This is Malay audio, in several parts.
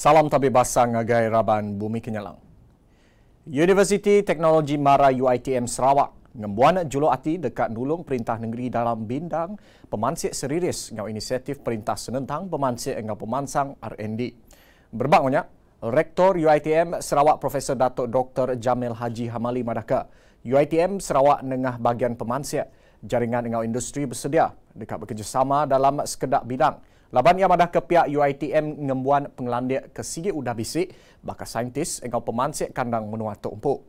Salam tapi basang agai raban bumi kenyalang. University Teknologi Mara UITM Sarawak ngembuana julu ati dekat nulung perintah negeri dalam bindang pemansik seriris ngau inisiatif perintah senentang pemansik ngau pemansang R&D. Berbang banyak, Rektor UITM Sarawak Profesor Datuk Dr. Jamil Haji Hamali Madaka, UITM Sarawak Nengah Bagian Pemansik, jaringan ngau industri bersedia dekat bekerjasama dalam sekedak bidang Laban yang madah ke pihak UiTM ngembuan pengelandik ke sigit udah bisik, bakal saintis engkau pemansik kandang menua tu empuk.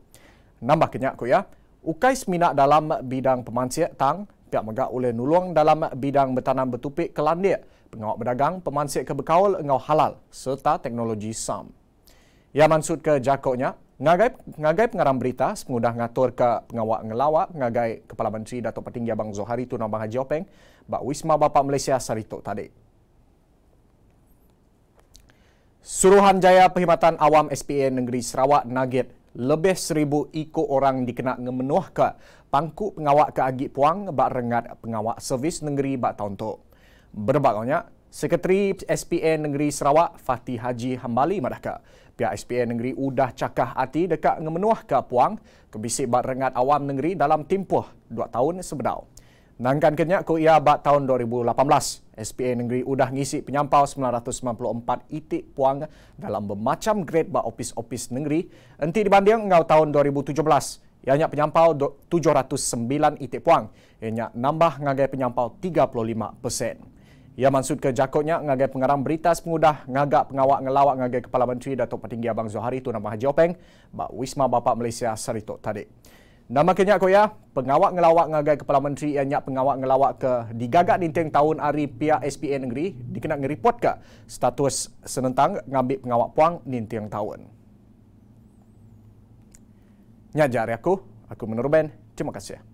Nambah kenyak ku ya, ukai semina dalam bidang pemansik tang, pihak megak oleh nulung dalam bidang bertanam bertupik ke landik, pengawak berdagang, pemansik ke bekaul engkau halal, serta teknologi SAM. Yang mansud ke jakoknya, ngagai, ngagai pengarang berita, semudah ngatur ke pengawak ngelawak, ngagai Kepala Menteri Datuk Petinggi Abang Zohari Tunambang Haji Openg, bak Wisma Bapak Malaysia Saritok tadi. Suruhanjaya Perkhidmatan Awam SPA Negeri Sarawak Nugget lebih seribu ikut orang dikenak ngemenuh ke pangku pengawak ke Agi Puang bak rengat pengawak servis negeri bak tahun tu. Berbak banyak, Sekretari SPA Negeri Sarawak Fatih Haji Hambali madaka. Pihak SPA Negeri udah cakah hati dekat ngemenuh ke Puang kebisik bak rengat awam negeri dalam tempoh dua tahun sebedau. Nangkan kenyak ku ia bat tahun 2018. SPA Negeri udah ngisi penyampau 994 itik puang dalam bermacam grade bak opis-opis negeri. Enti dibanding ngau tahun 2017. Ianya penyampau 709 itik puang. Ianya nambah ngagai penyampau 35 persen. Ia mansud ke jakotnya ngagai pengarang berita sepengudah ngagak pengawak ngelawak ngagai Kepala Menteri Datuk Petinggi Abang Zohari Tun Abang Haji Openg bak Wisma Bapak Malaysia Saritok tadi. Nama kenyak kau ya, pengawak ngelawak ngagai kepala menteri yang nyak pengawak ngelawak ke digagak dinteng tahun hari pihak SPN negeri dikena ngereport ke status senentang ngambil pengawak puang dinteng tahun. Nyajar ya aku, aku menurut Ben. Terima kasih.